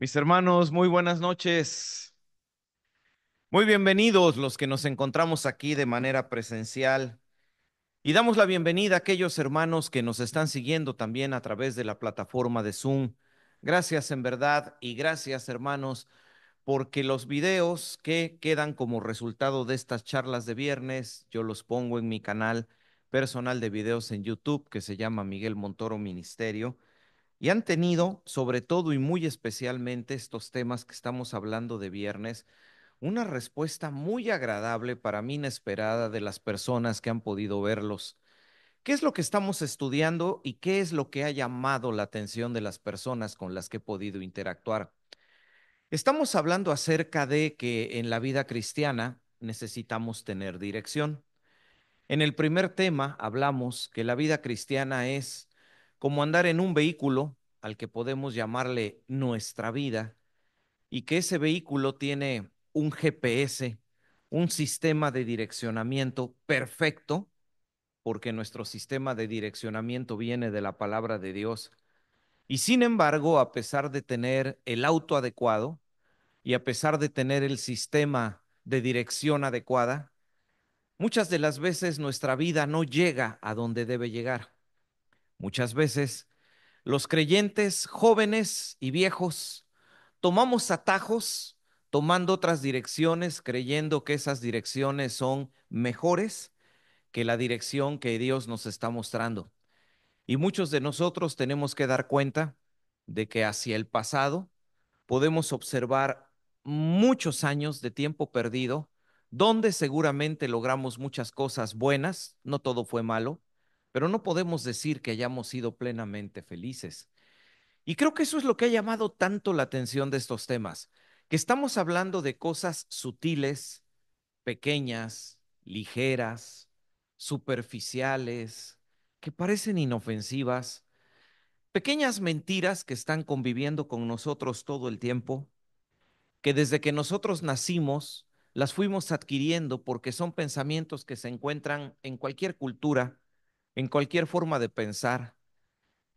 Mis hermanos, muy buenas noches. Muy bienvenidos los que nos encontramos aquí de manera presencial. Y damos la bienvenida a aquellos hermanos que nos están siguiendo también a través de la plataforma de Zoom. Gracias en verdad y gracias hermanos porque los videos que quedan como resultado de estas charlas de viernes, yo los pongo en mi canal personal de videos en YouTube que se llama Miguel Montoro Ministerio y han tenido, sobre todo y muy especialmente estos temas que estamos hablando de viernes, una respuesta muy agradable, para mí inesperada, de las personas que han podido verlos. ¿Qué es lo que estamos estudiando y qué es lo que ha llamado la atención de las personas con las que he podido interactuar? Estamos hablando acerca de que en la vida cristiana necesitamos tener dirección. En el primer tema hablamos que la vida cristiana es como andar en un vehículo al que podemos llamarle nuestra vida y que ese vehículo tiene un GPS, un sistema de direccionamiento perfecto, porque nuestro sistema de direccionamiento viene de la palabra de Dios. Y sin embargo, a pesar de tener el auto adecuado y a pesar de tener el sistema de dirección adecuada, muchas de las veces nuestra vida no llega a donde debe llegar. Muchas veces los creyentes jóvenes y viejos tomamos atajos tomando otras direcciones, creyendo que esas direcciones son mejores que la dirección que Dios nos está mostrando. Y muchos de nosotros tenemos que dar cuenta de que hacia el pasado podemos observar muchos años de tiempo perdido, donde seguramente logramos muchas cosas buenas, no todo fue malo, pero no podemos decir que hayamos sido plenamente felices. Y creo que eso es lo que ha llamado tanto la atención de estos temas, que estamos hablando de cosas sutiles, pequeñas, ligeras, superficiales, que parecen inofensivas, pequeñas mentiras que están conviviendo con nosotros todo el tiempo, que desde que nosotros nacimos las fuimos adquiriendo porque son pensamientos que se encuentran en cualquier cultura en cualquier forma de pensar,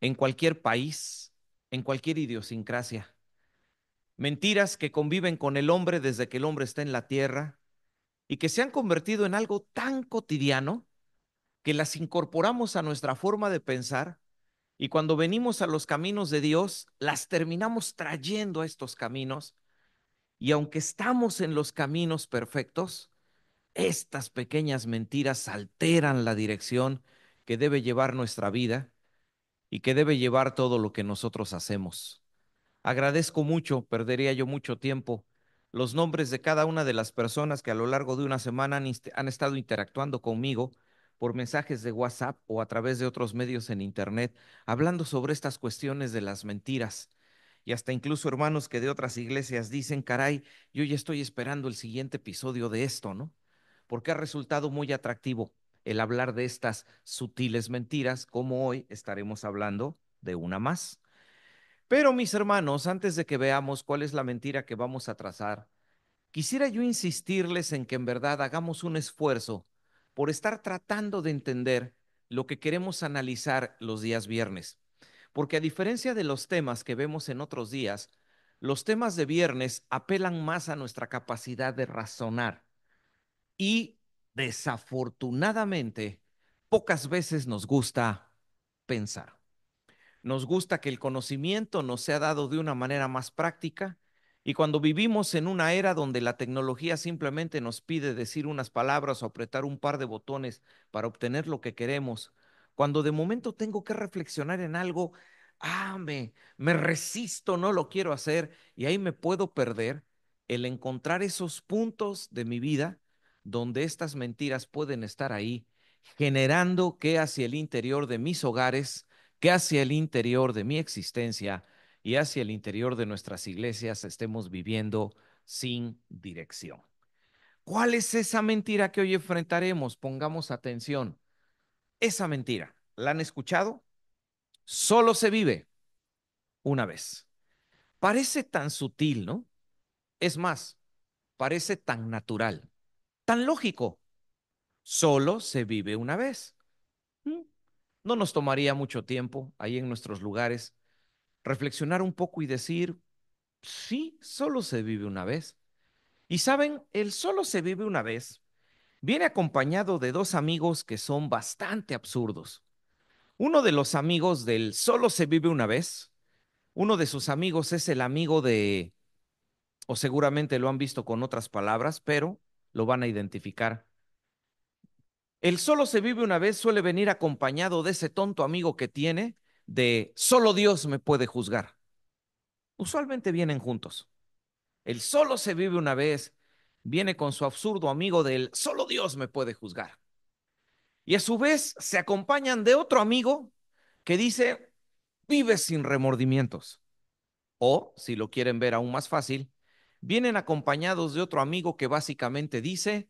en cualquier país, en cualquier idiosincrasia. Mentiras que conviven con el hombre desde que el hombre está en la tierra y que se han convertido en algo tan cotidiano que las incorporamos a nuestra forma de pensar y cuando venimos a los caminos de Dios, las terminamos trayendo a estos caminos. Y aunque estamos en los caminos perfectos, estas pequeñas mentiras alteran la dirección que debe llevar nuestra vida y que debe llevar todo lo que nosotros hacemos. Agradezco mucho, perdería yo mucho tiempo, los nombres de cada una de las personas que a lo largo de una semana han, estado interactuando conmigo por mensajes de WhatsApp o a través de otros medios en Internet, hablando sobre estas cuestiones de las mentiras. Y hasta incluso hermanos que de otras iglesias dicen, caray, yo ya estoy esperando el siguiente episodio de esto, ¿no? Porque ha resultado muy atractivo el hablar de estas sutiles mentiras, como hoy estaremos hablando de una más. Pero mis hermanos, antes de que veamos cuál es la mentira que vamos a trazar, quisiera yo insistirles en que en verdad hagamos un esfuerzo por estar tratando de entender lo que queremos analizar los días viernes. Porque a diferencia de los temas que vemos en otros días, los temas de viernes apelan más a nuestra capacidad de razonar y desafortunadamente, pocas veces nos gusta pensar. Nos gusta que el conocimiento nos sea dado de una manera más práctica y cuando vivimos en una era donde la tecnología simplemente nos pide decir unas palabras o apretar un par de botones para obtener lo que queremos, cuando de momento tengo que reflexionar en algo, ah, me resisto, no lo quiero hacer y ahí me puedo perder el encontrar esos puntos de mi vida donde estas mentiras pueden estar ahí, generando que hacia el interior de mis hogares, que hacia el interior de mi existencia y hacia el interior de nuestras iglesias estemos viviendo sin dirección. ¿Cuál es esa mentira que hoy enfrentaremos? Pongamos atención. Esa mentira, ¿la han escuchado? Solo se vive una vez. Parece tan sutil, ¿no? Es más, parece tan natural tan lógico. Solo se vive una vez. Mm. No nos tomaría mucho tiempo ahí en nuestros lugares reflexionar un poco y decir, sí, solo se vive una vez. Y saben, el solo se vive una vez viene acompañado de dos amigos que son bastante absurdos. Uno de los amigos del solo se vive una vez, uno de sus amigos es el amigo de, o seguramente lo han visto con otras palabras, pero lo van a identificar. El solo se vive una vez suele venir acompañado de ese tonto amigo que tiene de solo Dios me puede juzgar. Usualmente vienen juntos. El solo se vive una vez viene con su absurdo amigo del solo Dios me puede juzgar. Y a su vez se acompañan de otro amigo que dice, vive sin remordimientos. O, si lo quieren ver aún más fácil, vienen acompañados de otro amigo que básicamente dice,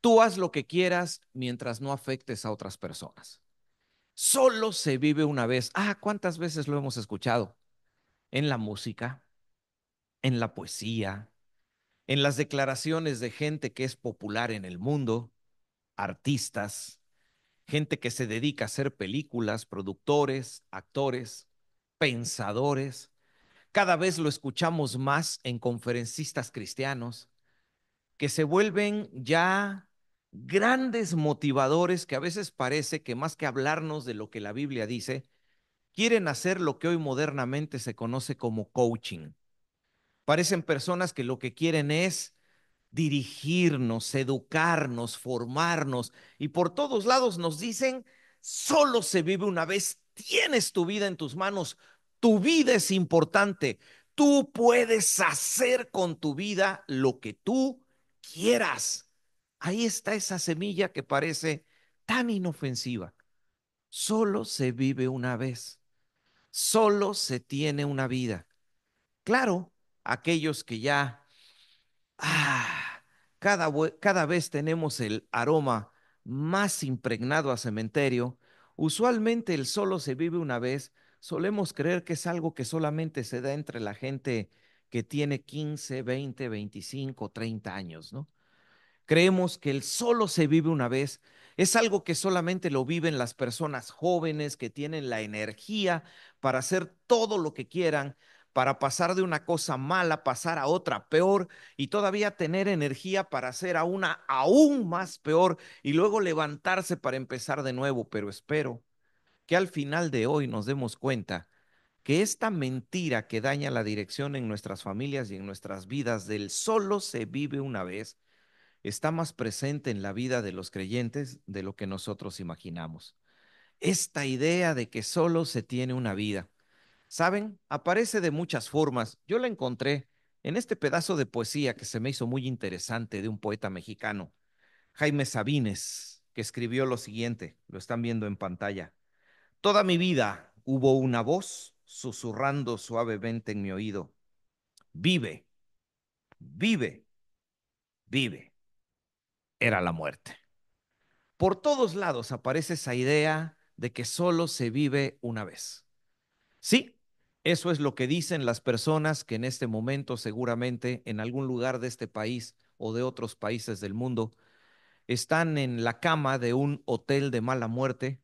tú haz lo que quieras mientras no afectes a otras personas. Solo se vive una vez. Ah, ¿cuántas veces lo hemos escuchado? En la música, en la poesía, en las declaraciones de gente que es popular en el mundo, artistas, gente que se dedica a hacer películas, productores, actores, pensadores. Cada vez lo escuchamos más en conferencistas cristianos que se vuelven ya grandes motivadores que a veces parece que más que hablarnos de lo que la Biblia dice, quieren hacer lo que hoy modernamente se conoce como coaching. Parecen personas que lo que quieren es dirigirnos, educarnos, formarnos y por todos lados nos dicen, solo se vive una vez, tienes tu vida en tus manos, tu vida es importante. Tú puedes hacer con tu vida lo que tú quieras. Ahí está esa semilla que parece tan inofensiva. Solo se vive una vez. Solo se tiene una vida. Claro, aquellos que ya ah, cada, cada vez tenemos el aroma más impregnado a cementerio, usualmente el solo se vive una vez solemos creer que es algo que solamente se da entre la gente que tiene 15, 20, 25, 30 años, ¿no? Creemos que el solo se vive una vez. Es algo que solamente lo viven las personas jóvenes que tienen la energía para hacer todo lo que quieran, para pasar de una cosa mala, pasar a otra peor y todavía tener energía para hacer a una aún más peor y luego levantarse para empezar de nuevo. Pero espero que al final de hoy nos demos cuenta que esta mentira que daña la dirección en nuestras familias y en nuestras vidas del solo se vive una vez está más presente en la vida de los creyentes de lo que nosotros imaginamos. Esta idea de que solo se tiene una vida, ¿saben? Aparece de muchas formas. Yo la encontré en este pedazo de poesía que se me hizo muy interesante de un poeta mexicano, Jaime Sabines, que escribió lo siguiente, lo están viendo en pantalla. Toda mi vida hubo una voz susurrando suavemente en mi oído. Vive, vive, vive. Era la muerte. Por todos lados aparece esa idea de que solo se vive una vez. Sí, eso es lo que dicen las personas que en este momento seguramente en algún lugar de este país o de otros países del mundo están en la cama de un hotel de mala muerte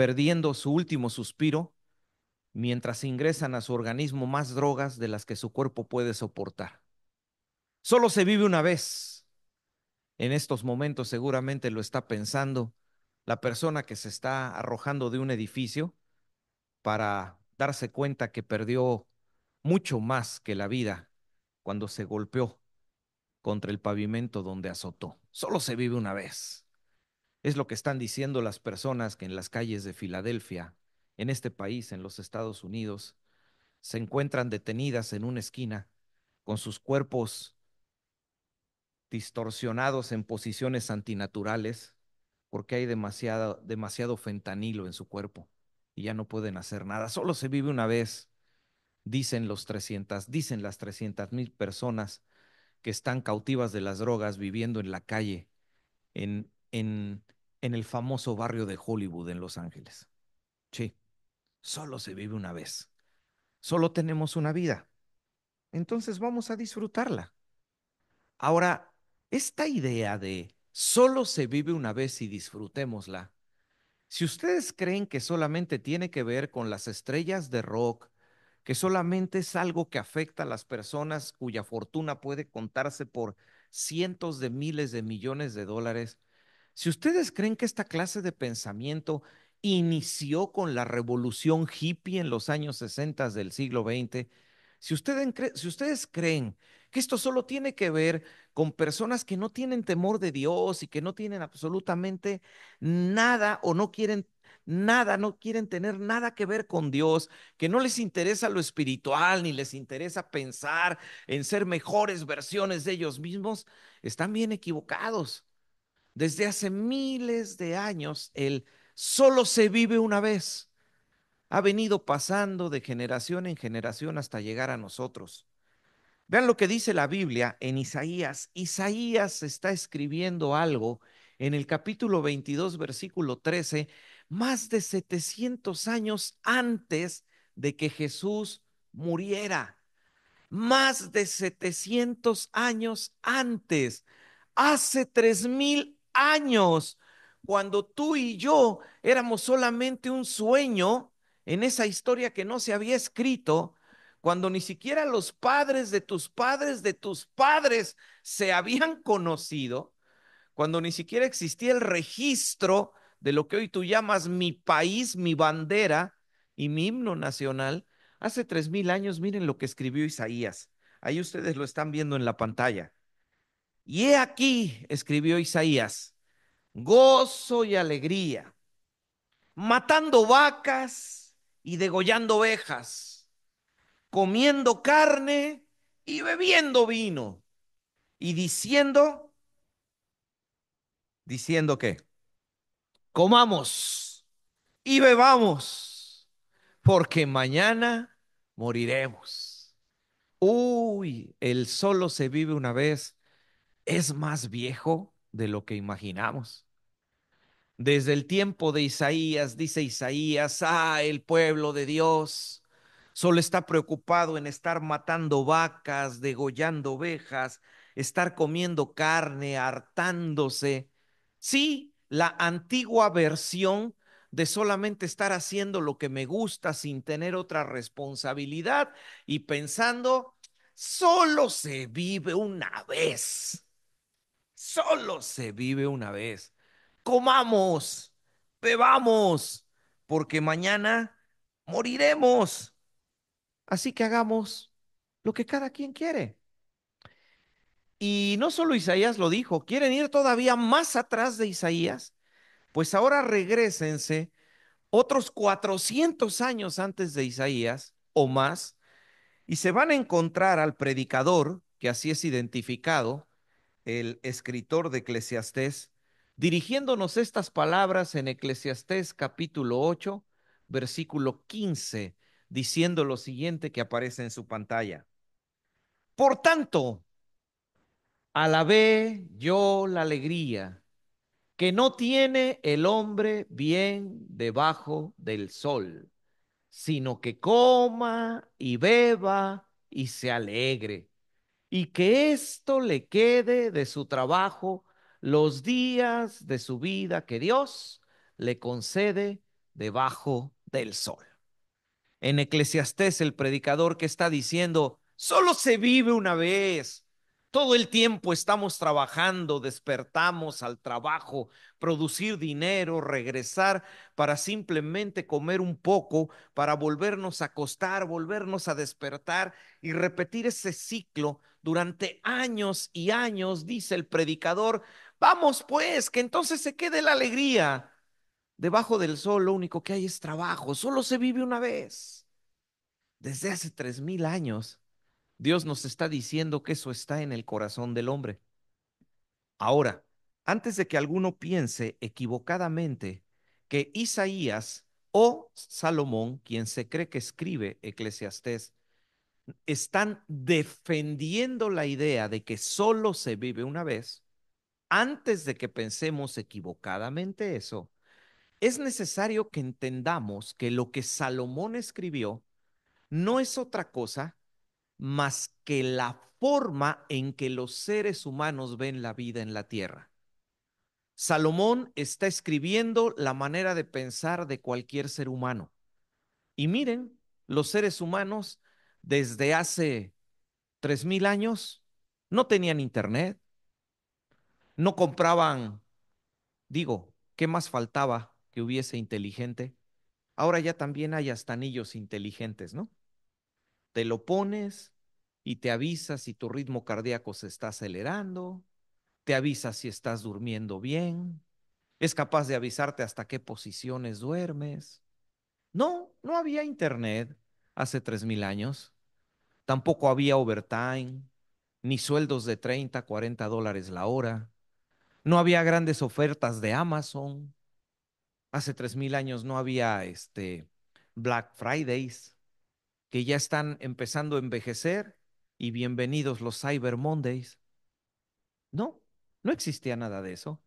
perdiendo su último suspiro mientras ingresan a su organismo más drogas de las que su cuerpo puede soportar. Solo se vive una vez. En estos momentos seguramente lo está pensando la persona que se está arrojando de un edificio para darse cuenta que perdió mucho más que la vida cuando se golpeó contra el pavimento donde azotó. Solo se vive una vez. Es lo que están diciendo las personas que en las calles de Filadelfia, en este país, en los Estados Unidos, se encuentran detenidas en una esquina con sus cuerpos distorsionados en posiciones antinaturales porque hay demasiado, demasiado fentanilo en su cuerpo y ya no pueden hacer nada. Solo se vive una vez, dicen los 300, dicen las 300 mil personas que están cautivas de las drogas viviendo en la calle, en en, el famoso barrio de Hollywood en Los Ángeles. Sí, solo se vive una vez. Solo tenemos una vida. Entonces vamos a disfrutarla. Ahora, esta idea de solo se vive una vez y disfrutémosla, si ustedes creen que solamente tiene que ver con las estrellas de rock, que solamente es algo que afecta a las personas cuya fortuna puede contarse por cientos de miles de millones de dólares, si ustedes creen que esta clase de pensamiento inició con la revolución hippie en los años 60 del siglo XX, si ustedes, si ustedes creen que esto solo tiene que ver con personas que no tienen temor de Dios y que no tienen absolutamente nada o no quieren nada, no quieren tener nada que ver con Dios, que no les interesa lo espiritual ni les interesa pensar en ser mejores versiones de ellos mismos, están bien equivocados. Desde hace miles de años, el solo se vive una vez ha venido pasando de generación en generación hasta llegar a nosotros. Vean lo que dice la Biblia en Isaías. Isaías está escribiendo algo en el capítulo 22, versículo 13, más de 700 años antes de que Jesús muriera. Más de 700 años antes. Hace 3.000 años, cuando tú y yo éramos solamente un sueño en esa historia que no se había escrito, cuando ni siquiera los padres de tus padres de tus padres se habían conocido, cuando ni siquiera existía el registro de lo que hoy tú llamas mi país, mi bandera y mi himno nacional, hace tres mil años, miren lo que escribió Isaías. Ahí ustedes lo están viendo en la pantalla. Y he aquí, escribió Isaías, gozo y alegría, matando vacas y degollando ovejas, comiendo carne y bebiendo vino, y diciendo, diciendo que, comamos y bebamos, porque mañana moriremos. Uy, el solo se vive una vez es más viejo de lo que imaginamos. Desde el tiempo de Isaías, dice Isaías, ah, el pueblo de Dios solo está preocupado en estar matando vacas, degollando ovejas, estar comiendo carne, hartándose. Sí, la antigua versión de solamente estar haciendo lo que me gusta sin tener otra responsabilidad y pensando, solo se vive una vez. Solo se vive una vez. Comamos, bebamos, porque mañana moriremos. Así que hagamos lo que cada quien quiere. Y no solo Isaías lo dijo, quieren ir todavía más atrás de Isaías, pues ahora regresense otros 400 años antes de Isaías o más, y se van a encontrar al predicador, que así es identificado, el escritor de Eclesiastés, dirigiéndonos estas palabras en Eclesiastés capítulo 8, versículo 15, diciendo lo siguiente que aparece en su pantalla. Por tanto, alabé yo la alegría que no tiene el hombre bien debajo del sol, sino que coma y beba y se alegre y que esto le quede de su trabajo los días de su vida que Dios le concede debajo del sol. En Eclesiastés el predicador que está diciendo, solo se vive una vez, todo el tiempo estamos trabajando, despertamos al trabajo, producir dinero, regresar para simplemente comer un poco, para volvernos a acostar, volvernos a despertar y repetir ese ciclo durante años y años, dice el predicador. Vamos pues, que entonces se quede la alegría. Debajo del sol lo único que hay es trabajo, solo se vive una vez. Desde hace tres mil años Dios nos está diciendo que eso está en el corazón del hombre. Ahora, antes de que alguno piense equivocadamente que Isaías o Salomón, quien se cree que escribe Eclesiastés, están defendiendo la idea de que solo se vive una vez, antes de que pensemos equivocadamente eso, es necesario que entendamos que lo que Salomón escribió no es otra cosa más que la forma en que los seres humanos ven la vida en la tierra. Salomón está escribiendo la manera de pensar de cualquier ser humano. Y miren, los seres humanos desde hace 3.000 años no tenían internet, no compraban, digo, ¿qué más faltaba que hubiese inteligente? Ahora ya también hay hasta anillos inteligentes, ¿no? Te lo pones y te avisa si tu ritmo cardíaco se está acelerando, te avisa si estás durmiendo bien, es capaz de avisarte hasta qué posiciones duermes. No, no había internet hace 3.000 años, tampoco había overtime, ni sueldos de 30, 40 dólares la hora, no había grandes ofertas de Amazon, hace 3.000 años no había este Black Fridays, que ya están empezando a envejecer y bienvenidos los Cyber Mondays. No, no existía nada de eso.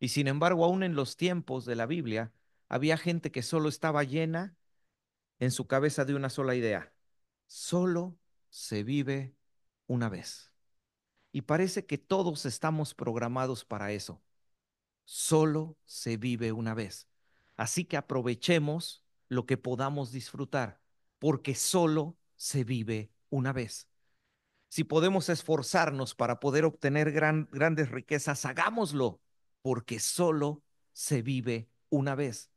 Y sin embargo, aún en los tiempos de la Biblia, había gente que solo estaba llena en su cabeza de una sola idea. Solo se vive una vez. Y parece que todos estamos programados para eso. Solo se vive una vez. Así que aprovechemos lo que podamos disfrutar porque solo se vive una vez. Si podemos esforzarnos para poder obtener grandes riquezas, hagámoslo, porque solo se vive una vez.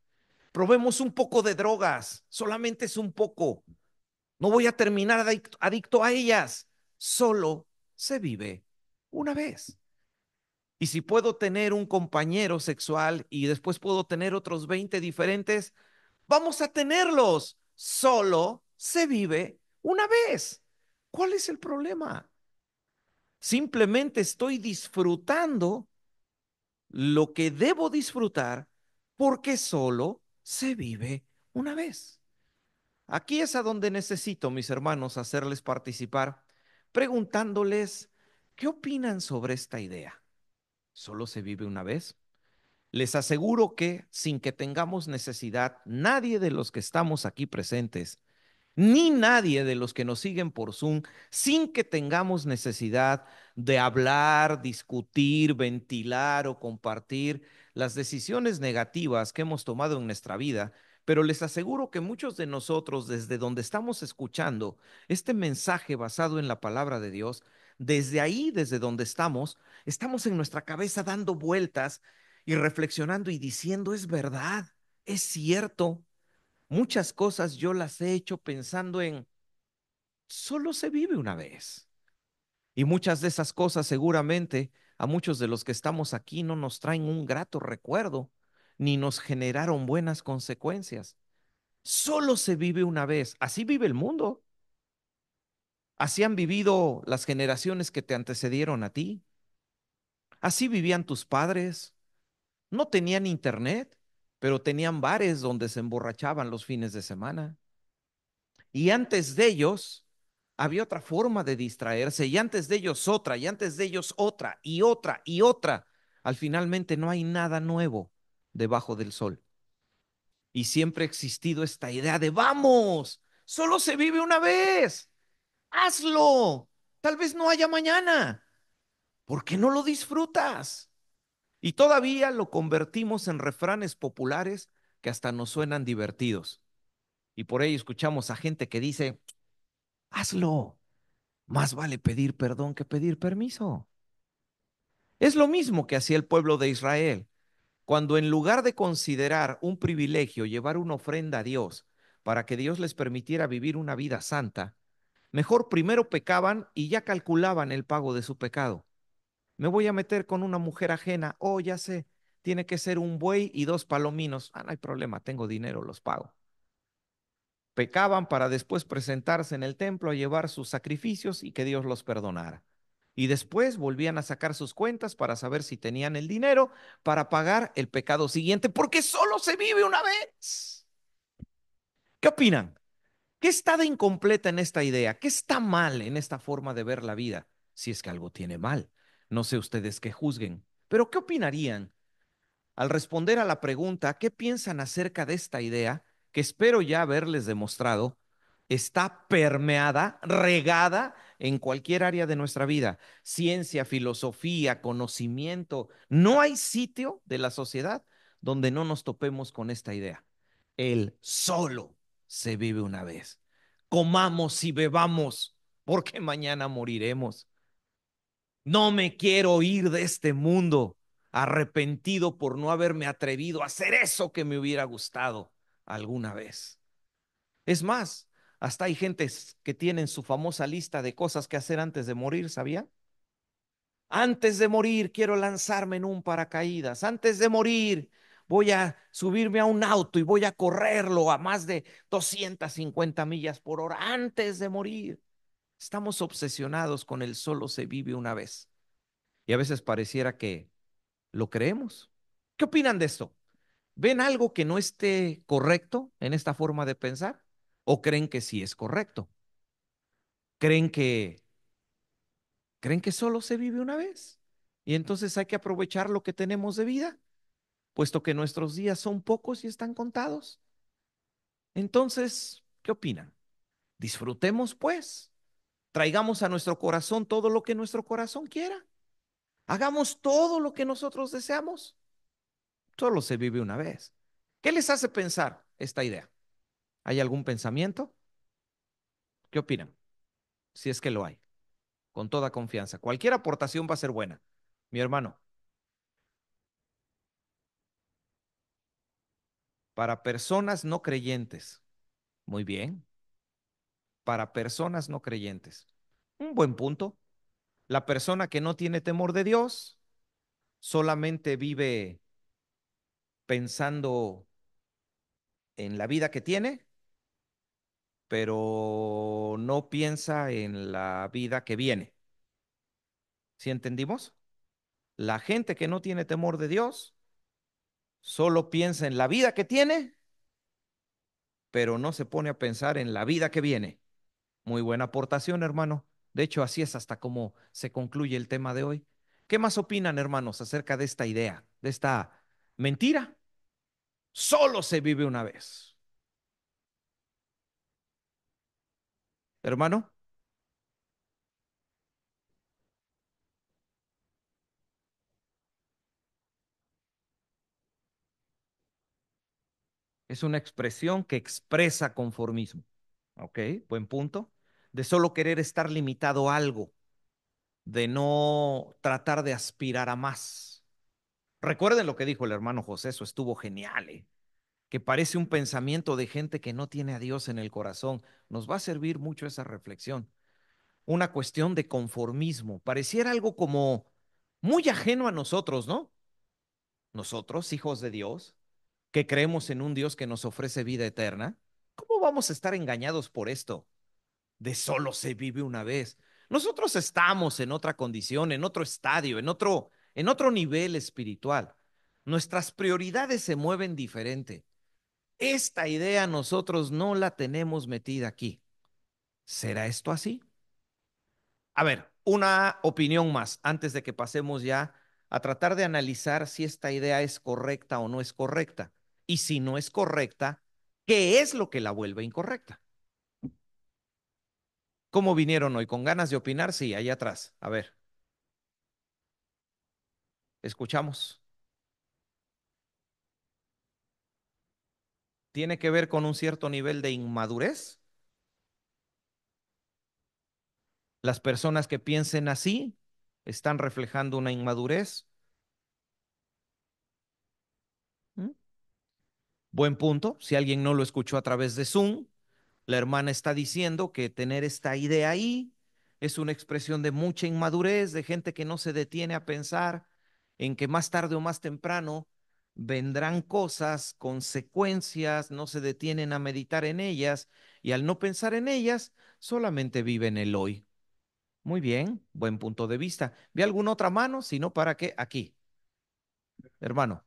Probemos un poco de drogas, solamente es un poco. No voy a terminar adicto, adicto a ellas, solo se vive una vez. Y si puedo tener un compañero sexual y después puedo tener otros 20 diferentes, vamos a tenerlos, solo se vive una vez. ¿Cuál es el problema? Simplemente estoy disfrutando lo que debo disfrutar porque solo se vive una vez. Aquí es a donde necesito, mis hermanos, hacerles participar preguntándoles, ¿qué opinan sobre esta idea? ¿Solo se vive una vez? Les aseguro que, sin que tengamos necesidad, nadie de los que estamos aquí presentes, ni nadie de los que nos siguen por Zoom, sin que tengamos necesidad de hablar, discutir, ventilar o compartir las decisiones negativas que hemos tomado en nuestra vida, pero les aseguro que muchos de nosotros, desde donde estamos escuchando este mensaje basado en la palabra de Dios, desde ahí, desde donde estamos, estamos en nuestra cabeza dando vueltas y reflexionando y diciendo, es verdad, es cierto. Muchas cosas yo las he hecho pensando en, solo se vive una vez. Y muchas de esas cosas seguramente a muchos de los que estamos aquí no nos traen un grato recuerdo, ni nos generaron buenas consecuencias. Solo se vive una vez. Así vive el mundo. Así han vivido las generaciones que te antecedieron a ti. Así vivían tus padres. No tenían internet, pero tenían bares donde se emborrachaban los fines de semana. Y antes de ellos había otra forma de distraerse, y antes de ellos otra, y antes de ellos otra, y otra, y otra. Al finalmente no hay nada nuevo debajo del sol. Y siempre ha existido esta idea de vamos, solo se vive una vez, hazlo, tal vez no haya mañana, ¿por qué no lo disfrutas? Y todavía lo convertimos en refranes populares que hasta nos suenan divertidos. Y por ello escuchamos a gente que dice, hazlo, más vale pedir perdón que pedir permiso. Es lo mismo que hacía el pueblo de Israel, cuando en lugar de considerar un privilegio llevar una ofrenda a Dios para que Dios les permitiera vivir una vida santa, mejor primero pecaban y ya calculaban el pago de su pecado me voy a meter con una mujer ajena, oh, ya sé, tiene que ser un buey y dos palominos, ah, no hay problema, tengo dinero, los pago. Pecaban para después presentarse en el templo a llevar sus sacrificios y que Dios los perdonara. Y después volvían a sacar sus cuentas para saber si tenían el dinero para pagar el pecado siguiente, porque solo se vive una vez. ¿Qué opinan? ¿Qué está de incompleta en esta idea? ¿Qué está mal en esta forma de ver la vida? Si es que algo tiene mal. No sé ustedes qué juzguen, pero ¿qué opinarían? Al responder a la pregunta, ¿qué piensan acerca de esta idea que espero ya haberles demostrado? Está permeada, regada en cualquier área de nuestra vida, ciencia, filosofía, conocimiento. No hay sitio de la sociedad donde no nos topemos con esta idea. El solo se vive una vez. Comamos y bebamos, porque mañana moriremos. No me quiero ir de este mundo arrepentido por no haberme atrevido a hacer eso que me hubiera gustado alguna vez. Es más, hasta hay gentes que tienen su famosa lista de cosas que hacer antes de morir, ¿sabía? Antes de morir quiero lanzarme en un paracaídas. Antes de morir voy a subirme a un auto y voy a correrlo a más de 250 millas por hora. Antes de morir. Estamos obsesionados con el solo se vive una vez. Y a veces pareciera que lo creemos. ¿Qué opinan de esto? ¿Ven algo que no esté correcto en esta forma de pensar? ¿O creen que sí es correcto? ¿Creen que creen que solo se vive una vez? Y entonces hay que aprovechar lo que tenemos de vida, puesto que nuestros días son pocos y están contados. Entonces, ¿qué opinan? Disfrutemos pues Traigamos a nuestro corazón todo lo que nuestro corazón quiera. Hagamos todo lo que nosotros deseamos. Solo se vive una vez. ¿Qué les hace pensar esta idea? ¿Hay algún pensamiento? ¿Qué opinan? Si es que lo hay, con toda confianza. Cualquier aportación va a ser buena, mi hermano. Para personas no creyentes. Muy bien para personas no creyentes. Un buen punto. La persona que no tiene temor de Dios solamente vive pensando en la vida que tiene, pero no piensa en la vida que viene. ¿Sí entendimos? La gente que no tiene temor de Dios solo piensa en la vida que tiene, pero no se pone a pensar en la vida que viene. Muy buena aportación, hermano. De hecho, así es hasta como se concluye el tema de hoy. ¿Qué más opinan, hermanos, acerca de esta idea, de esta mentira? Solo se vive una vez. Hermano. Es una expresión que expresa conformismo. Ok, buen punto de solo querer estar limitado a algo, de no tratar de aspirar a más. Recuerden lo que dijo el hermano José, eso estuvo genial, ¿eh? que parece un pensamiento de gente que no tiene a Dios en el corazón. Nos va a servir mucho esa reflexión. Una cuestión de conformismo. Pareciera algo como muy ajeno a nosotros, ¿no? Nosotros, hijos de Dios, que creemos en un Dios que nos ofrece vida eterna. ¿Cómo vamos a estar engañados por esto? de solo se vive una vez. Nosotros estamos en otra condición, en otro estadio, en otro, en otro nivel espiritual. Nuestras prioridades se mueven diferente. Esta idea nosotros no la tenemos metida aquí. ¿Será esto así? A ver, una opinión más antes de que pasemos ya a tratar de analizar si esta idea es correcta o no es correcta. Y si no es correcta, ¿qué es lo que la vuelve incorrecta? ¿Cómo vinieron hoy? ¿Con ganas de opinar? Sí, allá atrás. A ver. Escuchamos. ¿Tiene que ver con un cierto nivel de inmadurez? Las personas que piensen así están reflejando una inmadurez. ¿Mm? Buen punto. Si alguien no lo escuchó a través de Zoom, la hermana está diciendo que tener esta idea ahí es una expresión de mucha inmadurez, de gente que no se detiene a pensar en que más tarde o más temprano vendrán cosas, consecuencias, no se detienen a meditar en ellas y al no pensar en ellas, solamente viven el hoy. Muy bien, buen punto de vista. ¿Ve alguna otra mano? Si no, ¿para qué? Aquí. Hermano.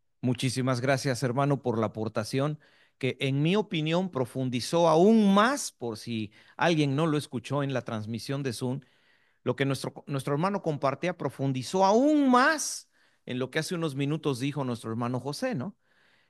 Muchísimas gracias, hermano, por la aportación que en mi opinión profundizó aún más, por si alguien no lo escuchó en la transmisión de Zoom, lo que nuestro, nuestro hermano compartía profundizó aún más en lo que hace unos minutos dijo nuestro hermano José, ¿no?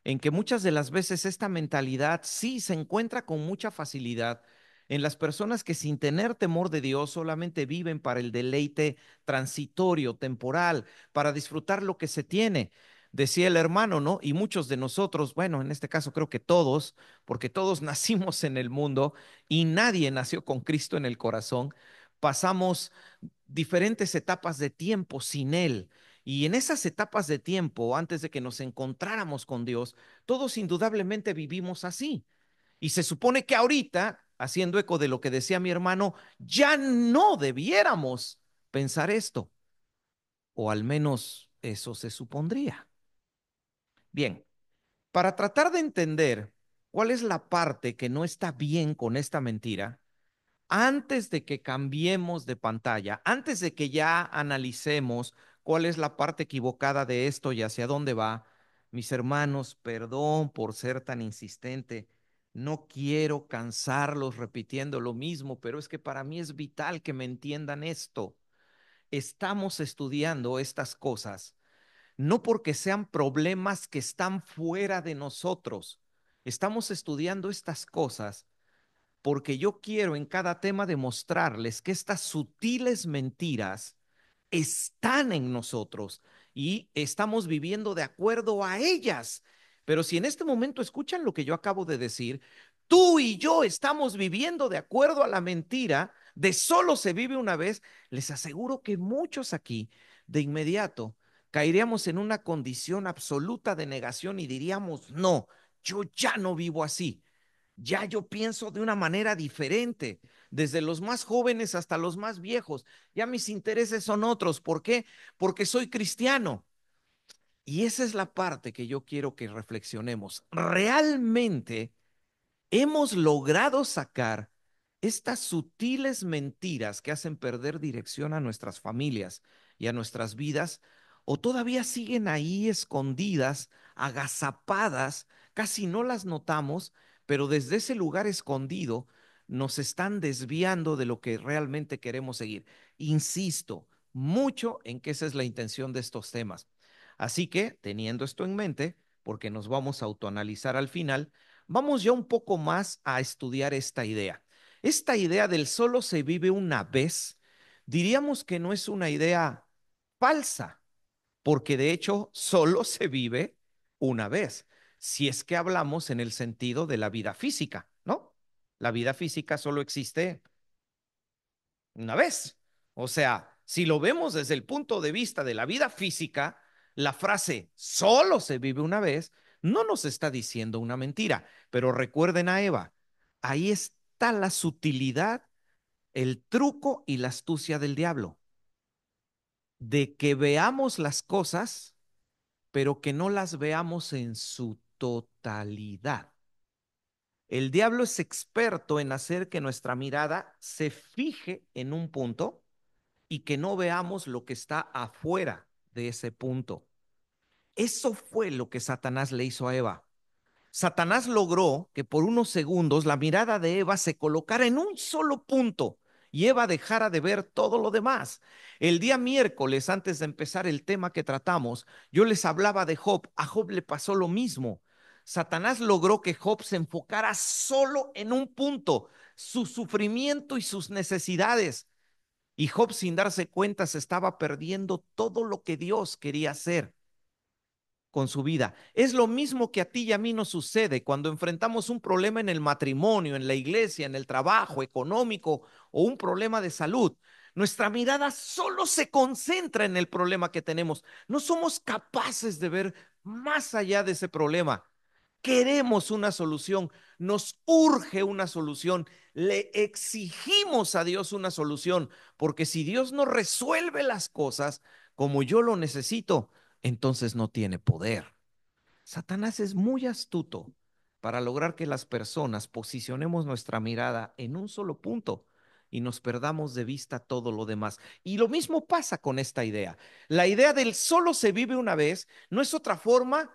En que muchas de las veces esta mentalidad sí se encuentra con mucha facilidad en las personas que sin tener temor de Dios solamente viven para el deleite transitorio, temporal, para disfrutar lo que se tiene decía el hermano, ¿no? Y muchos de nosotros, bueno, en este caso creo que todos, porque todos nacimos en el mundo y nadie nació con Cristo en el corazón, pasamos diferentes etapas de tiempo sin Él. Y en esas etapas de tiempo, antes de que nos encontráramos con Dios, todos indudablemente vivimos así. Y se supone que ahorita, haciendo eco de lo que decía mi hermano, ya no debiéramos pensar esto. O al menos eso se supondría. Bien, para tratar de entender cuál es la parte que no está bien con esta mentira, antes de que cambiemos de pantalla, antes de que ya analicemos cuál es la parte equivocada de esto y hacia dónde va, mis hermanos, perdón por ser tan insistente. No quiero cansarlos repitiendo lo mismo, pero es que para mí es vital que me entiendan esto. Estamos estudiando estas cosas no porque sean problemas que están fuera de nosotros. Estamos estudiando estas cosas porque yo quiero en cada tema demostrarles que estas sutiles mentiras están en nosotros y estamos viviendo de acuerdo a ellas. Pero si en este momento escuchan lo que yo acabo de decir, tú y yo estamos viviendo de acuerdo a la mentira de solo se vive una vez, les aseguro que muchos aquí de inmediato caeríamos en una condición absoluta de negación y diríamos, no, yo ya no vivo así, ya yo pienso de una manera diferente, desde los más jóvenes hasta los más viejos, ya mis intereses son otros, ¿por qué? Porque soy cristiano. Y esa es la parte que yo quiero que reflexionemos. ¿Realmente hemos logrado sacar estas sutiles mentiras que hacen perder dirección a nuestras familias y a nuestras vidas o todavía siguen ahí escondidas, agazapadas, casi no las notamos, pero desde ese lugar escondido nos están desviando de lo que realmente queremos seguir. Insisto mucho en que esa es la intención de estos temas. Así que, teniendo esto en mente, porque nos vamos a autoanalizar al final, vamos ya un poco más a estudiar esta idea. Esta idea del solo se vive una vez, diríamos que no es una idea falsa, porque de hecho solo se vive una vez, si es que hablamos en el sentido de la vida física, ¿no? La vida física solo existe una vez. O sea, si lo vemos desde el punto de vista de la vida física, la frase solo se vive una vez no nos está diciendo una mentira, pero recuerden a Eva, ahí está la sutilidad, el truco y la astucia del diablo de que veamos las cosas, pero que no las veamos en su totalidad. El diablo es experto en hacer que nuestra mirada se fije en un punto y que no veamos lo que está afuera de ese punto. Eso fue lo que Satanás le hizo a Eva. Satanás logró que por unos segundos la mirada de Eva se colocara en un solo punto y Eva dejara de ver todo lo demás. El día miércoles, antes de empezar el tema que tratamos, yo les hablaba de Job. A Job le pasó lo mismo. Satanás logró que Job se enfocara solo en un punto, su sufrimiento y sus necesidades. Y Job, sin darse cuenta, se estaba perdiendo todo lo que Dios quería hacer con su vida. Es lo mismo que a ti y a mí nos sucede cuando enfrentamos un problema en el matrimonio, en la iglesia, en el trabajo económico o un problema de salud. Nuestra mirada solo se concentra en el problema que tenemos. No somos capaces de ver más allá de ese problema. Queremos una solución, nos urge una solución, le exigimos a Dios una solución, porque si Dios no resuelve las cosas como yo lo necesito, entonces no tiene poder. Satanás es muy astuto para lograr que las personas posicionemos nuestra mirada en un solo punto y nos perdamos de vista todo lo demás. Y lo mismo pasa con esta idea. La idea del solo se vive una vez no es otra forma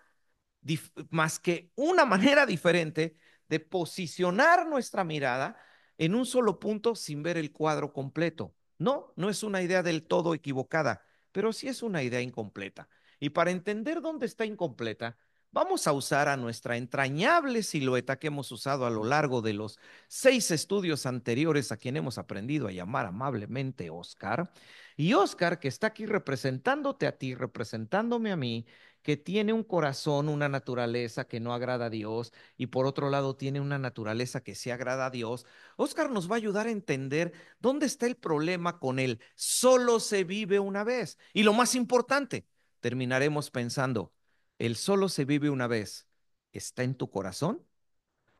más que una manera diferente de posicionar nuestra mirada en un solo punto sin ver el cuadro completo. No, no es una idea del todo equivocada, pero sí es una idea incompleta. Y para entender dónde está incompleta, vamos a usar a nuestra entrañable silueta que hemos usado a lo largo de los seis estudios anteriores a quien hemos aprendido a llamar amablemente Oscar. Y Oscar, que está aquí representándote a ti, representándome a mí, que tiene un corazón, una naturaleza que no agrada a Dios y por otro lado tiene una naturaleza que sí agrada a Dios, Oscar nos va a ayudar a entender dónde está el problema con él. Solo se vive una vez. Y lo más importante, terminaremos pensando, el solo se vive una vez, ¿está en tu corazón?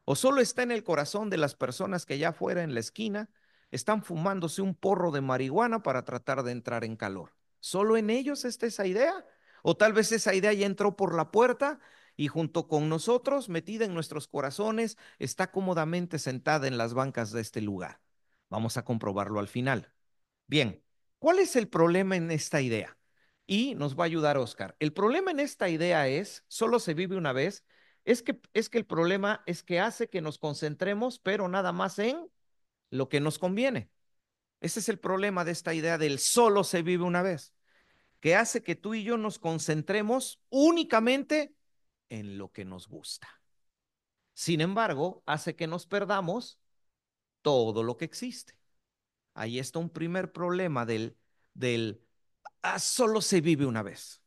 ¿O solo está en el corazón de las personas que ya fuera en la esquina están fumándose un porro de marihuana para tratar de entrar en calor? ¿Solo en ellos está esa idea? ¿O tal vez esa idea ya entró por la puerta y junto con nosotros, metida en nuestros corazones, está cómodamente sentada en las bancas de este lugar? Vamos a comprobarlo al final. Bien, ¿cuál es el problema en esta idea? y nos va a ayudar Oscar. El problema en esta idea es, solo se vive una vez, es que, es que el problema es que hace que nos concentremos, pero nada más en lo que nos conviene. Ese es el problema de esta idea del solo se vive una vez, que hace que tú y yo nos concentremos únicamente en lo que nos gusta. Sin embargo, hace que nos perdamos todo lo que existe. Ahí está un primer problema del, del Ah, solo se vive una vez.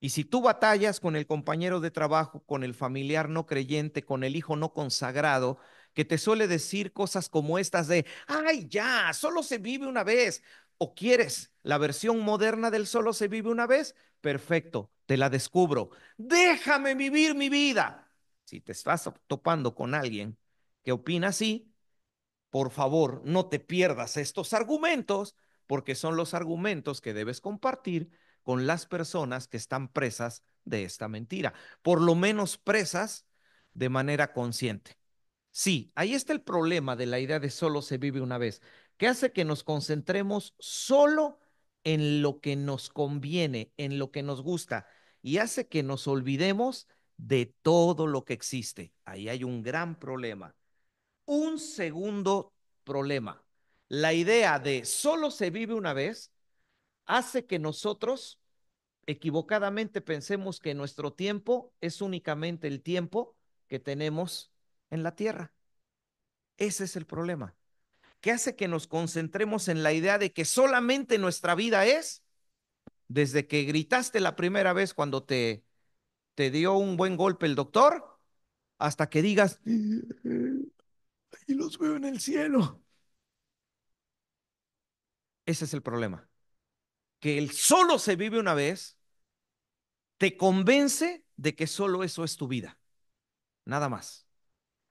Y si tú batallas con el compañero de trabajo, con el familiar no creyente, con el hijo no consagrado, que te suele decir cosas como estas de, ay, ya, solo se vive una vez. ¿O quieres la versión moderna del solo se vive una vez? Perfecto, te la descubro. Déjame vivir mi vida. Si te estás topando con alguien que opina así, por favor, no te pierdas estos argumentos porque son los argumentos que debes compartir con las personas que están presas de esta mentira, por lo menos presas de manera consciente. Sí, ahí está el problema de la idea de solo se vive una vez, que hace que nos concentremos solo en lo que nos conviene, en lo que nos gusta, y hace que nos olvidemos de todo lo que existe. Ahí hay un gran problema. Un segundo problema la idea de solo se vive una vez hace que nosotros equivocadamente pensemos que nuestro tiempo es únicamente el tiempo que tenemos en la tierra. Ese es el problema. ¿Qué hace que nos concentremos en la idea de que solamente nuestra vida es desde que gritaste la primera vez cuando te, te dio un buen golpe el doctor, hasta que digas, y los veo en el cielo. Ese es el problema. Que el solo se vive una vez te convence de que solo eso es tu vida. Nada más.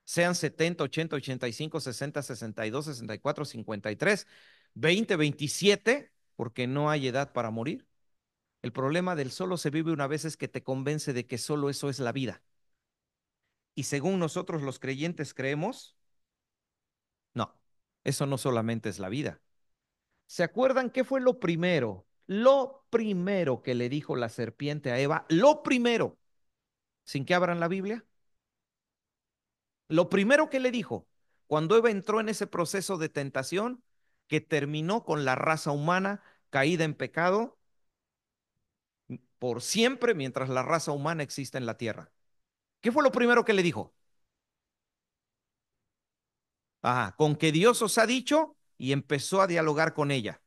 Sean 70, 80, 85, 60, 62, 64, 53, 20, 27, porque no hay edad para morir. El problema del solo se vive una vez es que te convence de que solo eso es la vida. Y según nosotros los creyentes creemos, no, eso no solamente es la vida, ¿Se acuerdan qué fue lo primero? Lo primero que le dijo la serpiente a Eva, lo primero, sin que abran la Biblia. Lo primero que le dijo, cuando Eva entró en ese proceso de tentación que terminó con la raza humana caída en pecado por siempre mientras la raza humana exista en la tierra. ¿Qué fue lo primero que le dijo? Ajá, ah, con que Dios os ha dicho, y empezó a dialogar con ella.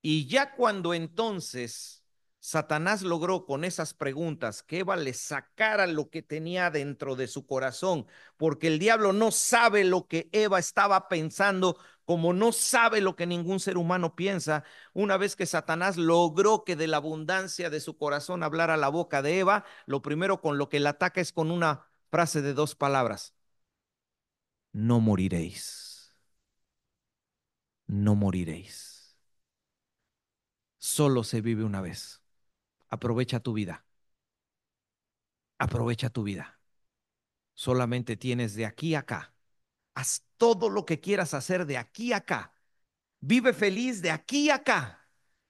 Y ya cuando entonces Satanás logró con esas preguntas que Eva le sacara lo que tenía dentro de su corazón, porque el diablo no sabe lo que Eva estaba pensando, como no sabe lo que ningún ser humano piensa. Una vez que Satanás logró que de la abundancia de su corazón hablara la boca de Eva, lo primero con lo que la ataca es con una frase de dos palabras. No moriréis no moriréis. Solo se vive una vez. Aprovecha tu vida. Aprovecha tu vida. Solamente tienes de aquí a acá. Haz todo lo que quieras hacer de aquí a acá. Vive feliz de aquí a acá.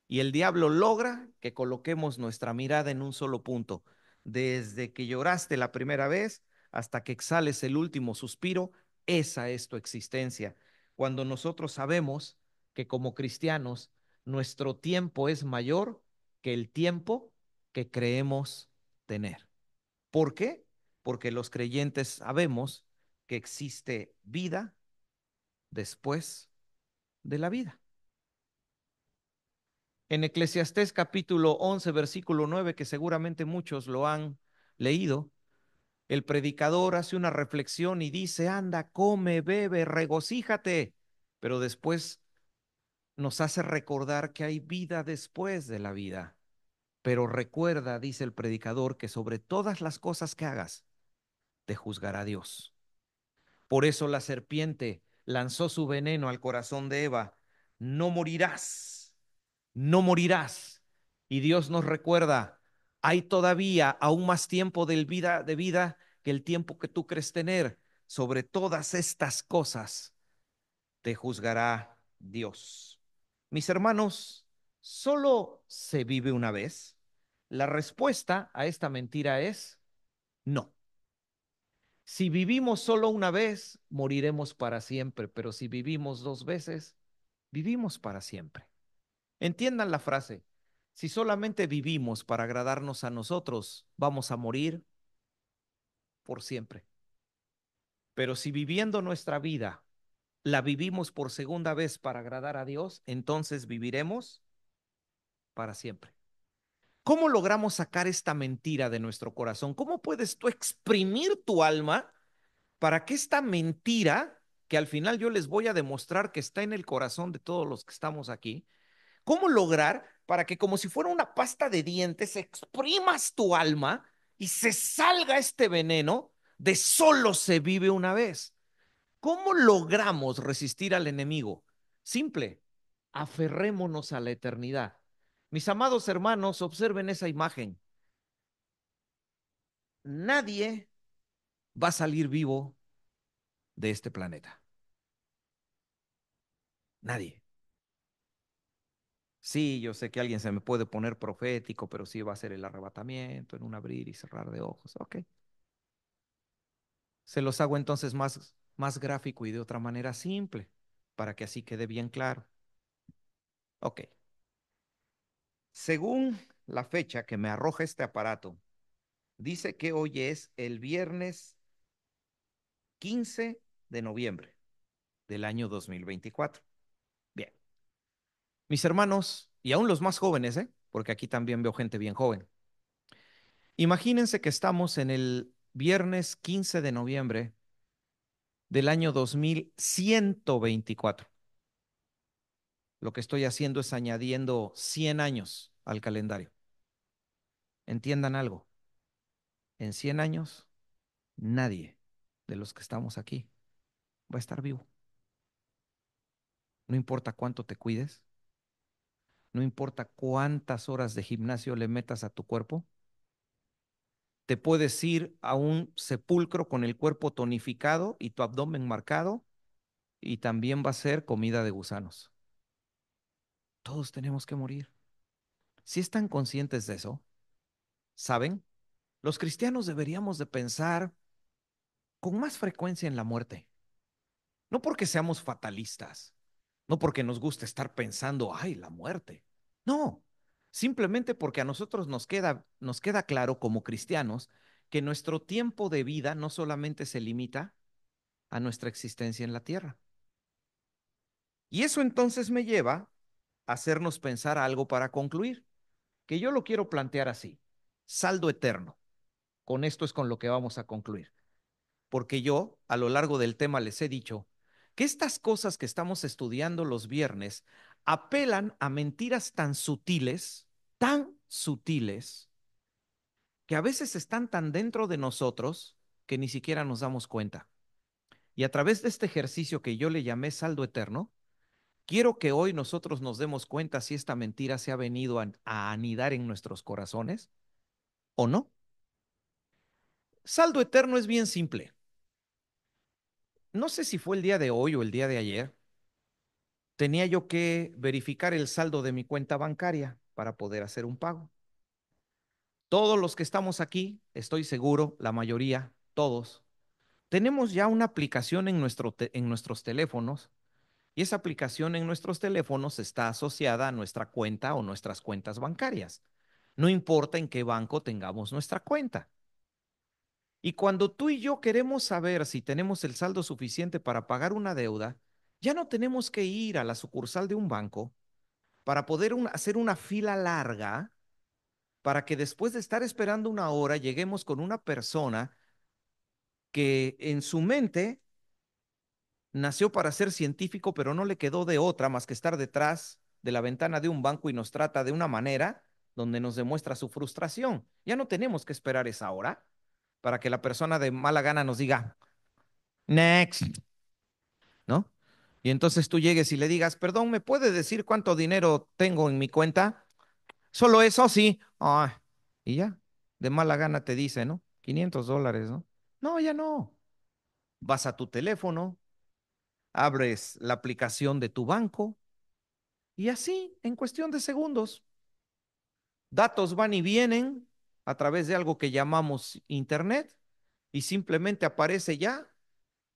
Y el diablo logra que coloquemos nuestra mirada en un solo punto. Desde que lloraste la primera vez hasta que exhales el último suspiro, esa es tu existencia cuando nosotros sabemos que como cristianos nuestro tiempo es mayor que el tiempo que creemos tener. ¿Por qué? Porque los creyentes sabemos que existe vida después de la vida. En Eclesiastés capítulo 11, versículo 9, que seguramente muchos lo han leído, el predicador hace una reflexión y dice, anda, come, bebe, regocíjate, pero después nos hace recordar que hay vida después de la vida. Pero recuerda, dice el predicador, que sobre todas las cosas que hagas, te juzgará Dios. Por eso la serpiente lanzó su veneno al corazón de Eva. No morirás, no morirás. Y Dios nos recuerda, hay todavía aún más tiempo de vida, de vida que el tiempo que tú crees tener. Sobre todas estas cosas te juzgará Dios. Mis hermanos, ¿solo se vive una vez? La respuesta a esta mentira es no. Si vivimos solo una vez, moriremos para siempre, pero si vivimos dos veces, vivimos para siempre. Entiendan la frase, si solamente vivimos para agradarnos a nosotros, vamos a morir por siempre. Pero si viviendo nuestra vida la vivimos por segunda vez para agradar a Dios, entonces viviremos para siempre. ¿Cómo logramos sacar esta mentira de nuestro corazón? ¿Cómo puedes tú exprimir tu alma para que esta mentira, que al final yo les voy a demostrar que está en el corazón de todos los que estamos aquí, ¿cómo lograr para que como si fuera una pasta de dientes exprimas tu alma y se salga este veneno de solo se vive una vez. ¿Cómo logramos resistir al enemigo? Simple, aferrémonos a la eternidad. Mis amados hermanos, observen esa imagen. Nadie va a salir vivo de este planeta. Nadie. Sí, yo sé que alguien se me puede poner profético, pero sí va a ser el arrebatamiento en un abrir y cerrar de ojos. Ok. Se los hago entonces más, más gráfico y de otra manera simple, para que así quede bien claro. Ok. Según la fecha que me arroja este aparato, dice que hoy es el viernes 15 de noviembre del año 2024 mis hermanos, y aún los más jóvenes, ¿eh? porque aquí también veo gente bien joven, imagínense que estamos en el viernes 15 de noviembre del año 2124. Lo que estoy haciendo es añadiendo 100 años al calendario. Entiendan algo. En 100 años, nadie de los que estamos aquí va a estar vivo. No importa cuánto te cuides, no importa cuántas horas de gimnasio le metas a tu cuerpo, te puedes ir a un sepulcro con el cuerpo tonificado y tu abdomen marcado y también va a ser comida de gusanos. Todos tenemos que morir. Si están conscientes de eso, ¿saben? Los cristianos deberíamos de pensar con más frecuencia en la muerte. No porque seamos fatalistas, no porque nos guste estar pensando, ay, la muerte. No, simplemente porque a nosotros nos queda, nos queda claro como cristianos que nuestro tiempo de vida no solamente se limita a nuestra existencia en la tierra. Y eso entonces me lleva a hacernos pensar algo para concluir, que yo lo quiero plantear así, saldo eterno. Con esto es con lo que vamos a concluir. Porque yo a lo largo del tema les he dicho que estas cosas que estamos estudiando los viernes apelan a mentiras tan sutiles, tan sutiles, que a veces están tan dentro de nosotros que ni siquiera nos damos cuenta. Y a través de este ejercicio que yo le llamé saldo eterno, quiero que hoy nosotros nos demos cuenta si esta mentira se ha venido a, anidar en nuestros corazones o no. Saldo eterno es bien simple. No sé si fue el día de hoy o el día de ayer, tenía yo que verificar el saldo de mi cuenta bancaria para poder hacer un pago. Todos los que estamos aquí, estoy seguro, la mayoría, todos, tenemos ya una aplicación en, nuestro en nuestros teléfonos y esa aplicación en nuestros teléfonos está asociada a nuestra cuenta o nuestras cuentas bancarias. No importa en qué banco tengamos nuestra cuenta. Y cuando tú y yo queremos saber si tenemos el saldo suficiente para pagar una deuda, ya no tenemos que ir a la sucursal de un banco para poder hacer una fila larga para que después de estar esperando una hora lleguemos con una persona que en su mente nació para ser científico, pero no le quedó de otra más que estar detrás de la ventana de un banco y nos trata de una manera donde nos demuestra su frustración. Ya no tenemos que esperar esa hora para que la persona de mala gana nos diga, next, ¿no? Y entonces tú llegues y le digas, perdón, ¿me puede decir cuánto dinero tengo en mi cuenta? Solo eso, sí. y ya, de mala gana te dice, ¿no? 500 dólares, ¿no? No, ya no. Vas a tu teléfono, abres la aplicación de tu banco y así, en cuestión de segundos, datos van y vienen a través de algo que llamamos Internet y simplemente aparece ya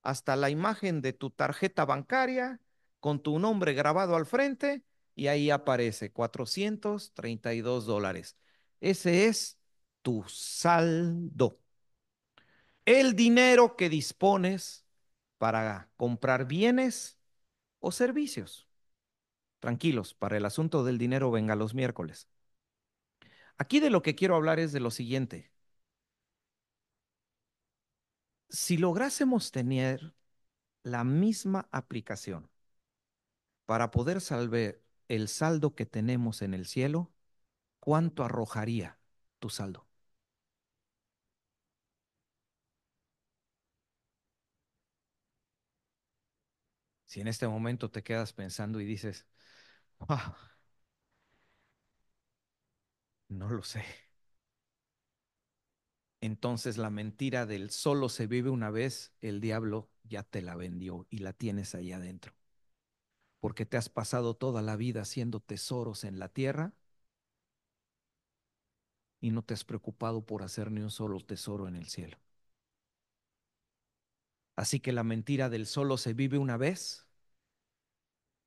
hasta la imagen de tu tarjeta bancaria con tu nombre grabado al frente y ahí aparece 432 dólares. Ese es tu saldo. El dinero que dispones para comprar bienes o servicios. Tranquilos, para el asunto del dinero venga los miércoles. Aquí de lo que quiero hablar es de lo siguiente si lográsemos tener la misma aplicación para poder salvar el saldo que tenemos en el cielo, ¿cuánto arrojaría tu saldo? Si en este momento te quedas pensando y dices, ah, no lo sé entonces la mentira del solo se vive una vez, el diablo ya te la vendió y la tienes ahí adentro. Porque te has pasado toda la vida haciendo tesoros en la tierra y no te has preocupado por hacer ni un solo tesoro en el cielo. Así que la mentira del solo se vive una vez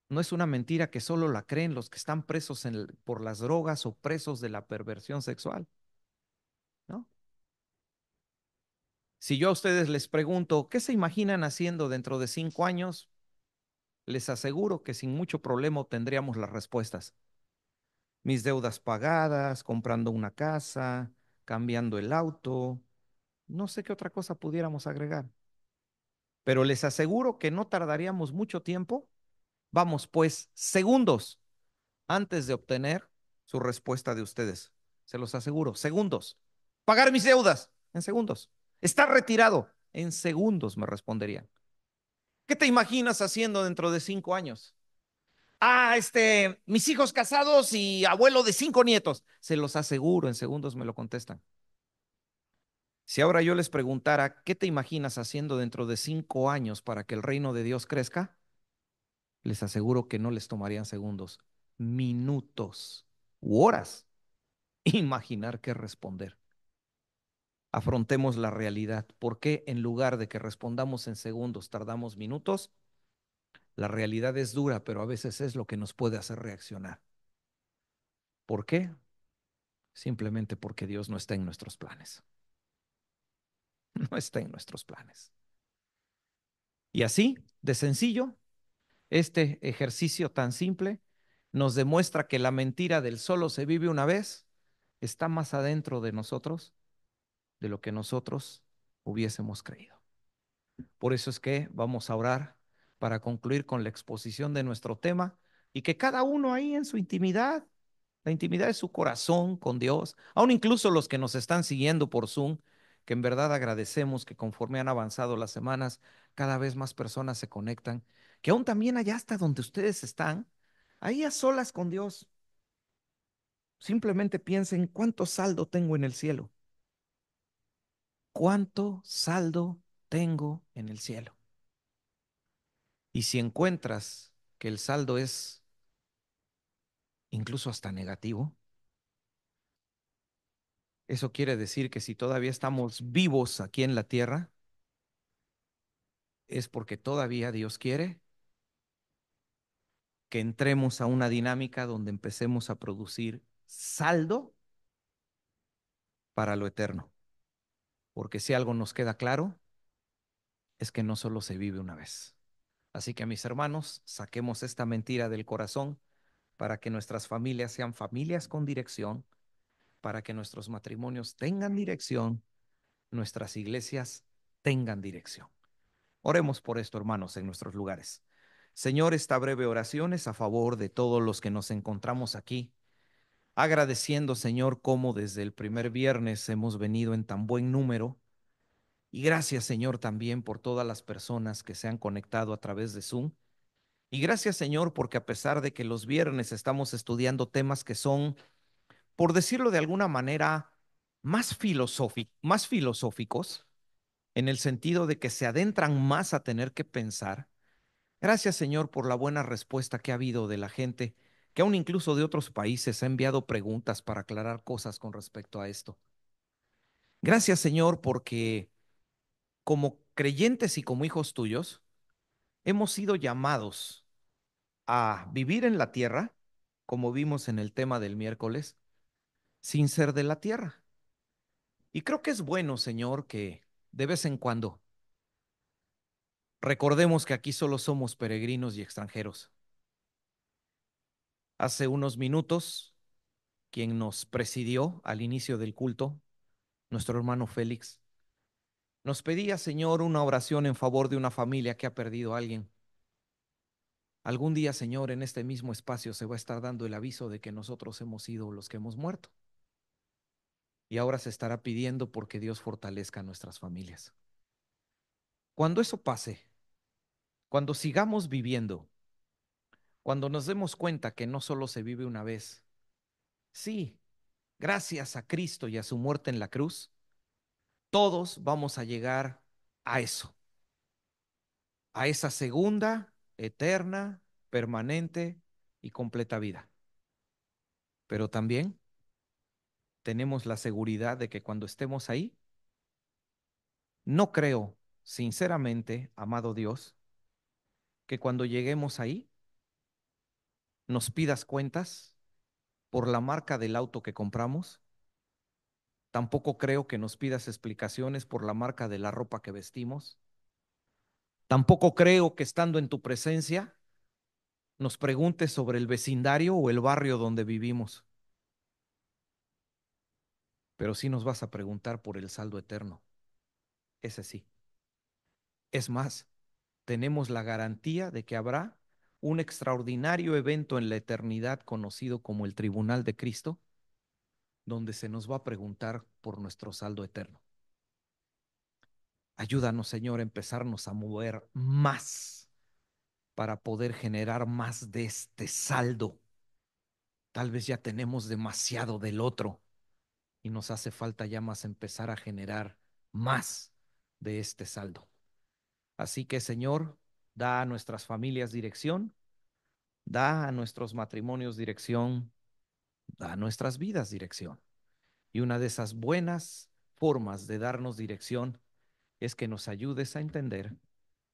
no es una mentira que solo la creen los que están presos por las drogas o presos de la perversión sexual. Si yo a ustedes les pregunto, ¿qué se imaginan haciendo dentro de cinco años? Les aseguro que sin mucho problema obtendríamos las respuestas. Mis deudas pagadas, comprando una casa, cambiando el auto, no sé qué otra cosa pudiéramos agregar. Pero les aseguro que no tardaríamos mucho tiempo, vamos pues segundos, antes de obtener su respuesta de ustedes. Se los aseguro, segundos. Pagar mis deudas en segundos. Está retirado. En segundos me responderían. ¿Qué te imaginas haciendo dentro de cinco años? Ah, este, mis hijos casados y abuelo de cinco nietos. Se los aseguro, en segundos me lo contestan. Si ahora yo les preguntara, ¿qué te imaginas haciendo dentro de cinco años para que el reino de Dios crezca? Les aseguro que no les tomarían segundos, minutos u horas imaginar qué responder afrontemos la realidad. porque en lugar de que respondamos en segundos, tardamos minutos? La realidad es dura, pero a veces es lo que nos puede hacer reaccionar. ¿Por qué? Simplemente porque Dios no está en nuestros planes. No está en nuestros planes. Y así, de sencillo, este ejercicio tan simple nos demuestra que la mentira del solo se vive una vez está más adentro de nosotros de lo que nosotros hubiésemos creído. Por eso es que vamos a orar para concluir con la exposición de nuestro tema y que cada uno ahí en su intimidad, la intimidad de su corazón con Dios, aún incluso los que nos están siguiendo por Zoom, que en verdad agradecemos que conforme han avanzado las semanas, cada vez más personas se conectan, que aún también allá hasta donde ustedes están, ahí a solas con Dios, simplemente piensen cuánto saldo tengo en el cielo. ¿cuánto saldo tengo en el cielo? Y si encuentras que el saldo es incluso hasta negativo, eso quiere decir que si todavía estamos vivos aquí en la tierra, es porque todavía Dios quiere que entremos a una dinámica donde empecemos a producir saldo para lo eterno. Porque si algo nos queda claro, es que no solo se vive una vez. Así que mis hermanos, saquemos esta mentira del corazón para que nuestras familias sean familias con dirección, para que nuestros matrimonios tengan dirección, nuestras iglesias tengan dirección. Oremos por esto, hermanos, en nuestros lugares. Señor, esta breve oración es a favor de todos los que nos encontramos aquí agradeciendo, Señor, cómo desde el primer viernes hemos venido en tan buen número. Y gracias, Señor, también por todas las personas que se han conectado a través de Zoom. Y gracias, Señor, porque a pesar de que los viernes estamos estudiando temas que son, por decirlo de alguna manera, más, más filosóficos, en el sentido de que se adentran más a tener que pensar, gracias, Señor, por la buena respuesta que ha habido de la gente que aún incluso de otros países ha enviado preguntas para aclarar cosas con respecto a esto. Gracias Señor porque como creyentes y como hijos tuyos, hemos sido llamados a vivir en la tierra, como vimos en el tema del miércoles, sin ser de la tierra. Y creo que es bueno, Señor, que de vez en cuando recordemos que aquí solo somos peregrinos y extranjeros Hace unos minutos, quien nos presidió al inicio del culto, nuestro hermano Félix, nos pedía, Señor, una oración en favor de una familia que ha perdido a alguien. Algún día, Señor, en este mismo espacio se va a estar dando el aviso de que nosotros hemos sido los que hemos muerto. Y ahora se estará pidiendo porque Dios fortalezca nuestras familias. Cuando eso pase, cuando sigamos viviendo cuando nos demos cuenta que no solo se vive una vez, sí, gracias a Cristo y a su muerte en la cruz, todos vamos a llegar a eso, a esa segunda, eterna, permanente y completa vida. Pero también tenemos la seguridad de que cuando estemos ahí, no creo, sinceramente, amado Dios, que cuando lleguemos ahí, nos pidas cuentas por la marca del auto que compramos. Tampoco creo que nos pidas explicaciones por la marca de la ropa que vestimos. Tampoco creo que estando en tu presencia nos preguntes sobre el vecindario o el barrio donde vivimos. Pero sí nos vas a preguntar por el saldo eterno. Ese sí. Es más, tenemos la garantía de que habrá un extraordinario evento en la eternidad conocido como el Tribunal de Cristo, donde se nos va a preguntar por nuestro saldo eterno. Ayúdanos, Señor, a empezarnos a mover más para poder generar más de este saldo. Tal vez ya tenemos demasiado del otro y nos hace falta ya más empezar a generar más de este saldo. Así que, Señor, da a nuestras familias dirección, da a nuestros matrimonios dirección, da a nuestras vidas dirección. Y una de esas buenas formas de darnos dirección es que nos ayudes a entender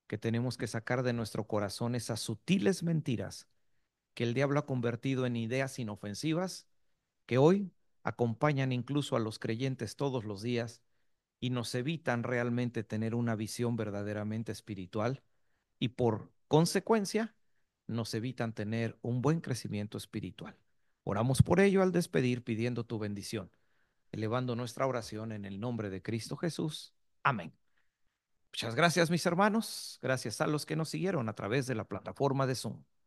que tenemos que sacar de nuestro corazón esas sutiles mentiras que el diablo ha convertido en ideas inofensivas que hoy acompañan incluso a los creyentes todos los días y nos evitan realmente tener una visión verdaderamente espiritual y por consecuencia nos evitan tener un buen crecimiento espiritual. Oramos por ello al despedir pidiendo tu bendición, elevando nuestra oración en el nombre de Cristo Jesús. Amén. Muchas gracias mis hermanos, gracias a los que nos siguieron a través de la plataforma de Zoom.